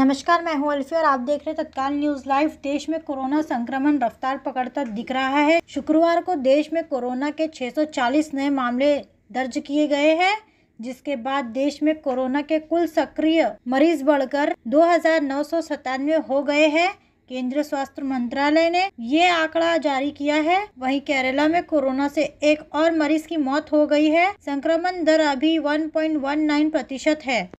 नमस्कार मैं हूं अल्फी और आप देख रहे हैं तत्काल न्यूज लाइव देश में कोरोना संक्रमण रफ्तार पकड़ता दिख रहा है शुक्रवार को देश में कोरोना के 640 नए मामले दर्ज किए गए हैं जिसके बाद देश में कोरोना के कुल सक्रिय मरीज बढ़कर दो हो गए हैं केंद्रीय स्वास्थ्य मंत्रालय ने ये आंकड़ा जारी किया है वहीं केरला में कोरोना से एक और मरीज की मौत हो गई है संक्रमण दर अभी 1.19 प्रतिशत है